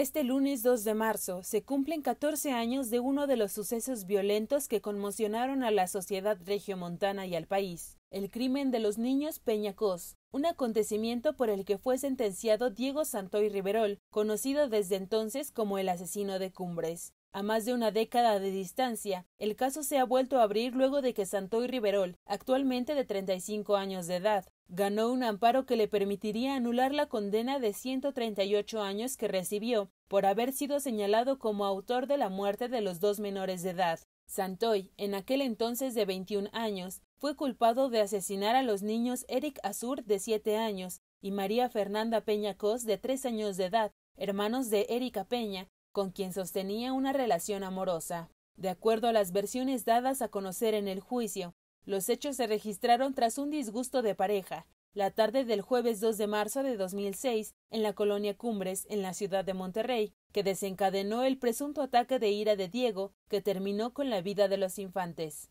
Este lunes 2 de marzo se cumplen 14 años de uno de los sucesos violentos que conmocionaron a la sociedad regiomontana y al país, el crimen de los niños Peñacos, un acontecimiento por el que fue sentenciado Diego Santoy Riverol, conocido desde entonces como el asesino de Cumbres. A más de una década de distancia, el caso se ha vuelto a abrir luego de que Santoy Riverol, actualmente de 35 años de edad, ganó un amparo que le permitiría anular la condena de 138 años que recibió por haber sido señalado como autor de la muerte de los dos menores de edad. Santoy, en aquel entonces de 21 años, fue culpado de asesinar a los niños Eric Azur, de 7 años, y María Fernanda Peña Cos, de 3 años de edad, hermanos de Erika Peña, con quien sostenía una relación amorosa. De acuerdo a las versiones dadas a conocer en el juicio, los hechos se registraron tras un disgusto de pareja, la tarde del jueves 2 de marzo de 2006, en la colonia Cumbres, en la ciudad de Monterrey, que desencadenó el presunto ataque de ira de Diego, que terminó con la vida de los infantes.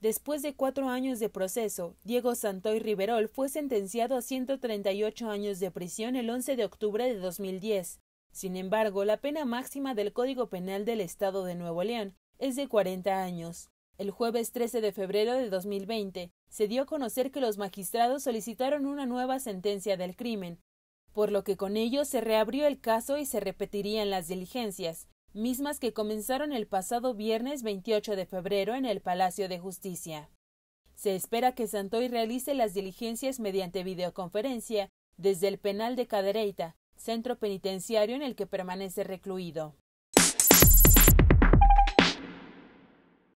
Después de cuatro años de proceso, Diego Santoy Riverol fue sentenciado a 138 años de prisión el 11 de octubre de 2010. Sin embargo, la pena máxima del Código Penal del Estado de Nuevo León es de 40 años. El jueves 13 de febrero de 2020 se dio a conocer que los magistrados solicitaron una nueva sentencia del crimen, por lo que con ello se reabrió el caso y se repetirían las diligencias, mismas que comenzaron el pasado viernes 28 de febrero en el Palacio de Justicia. Se espera que Santoy realice las diligencias mediante videoconferencia desde el penal de Cadereyta, centro penitenciario en el que permanece recluido.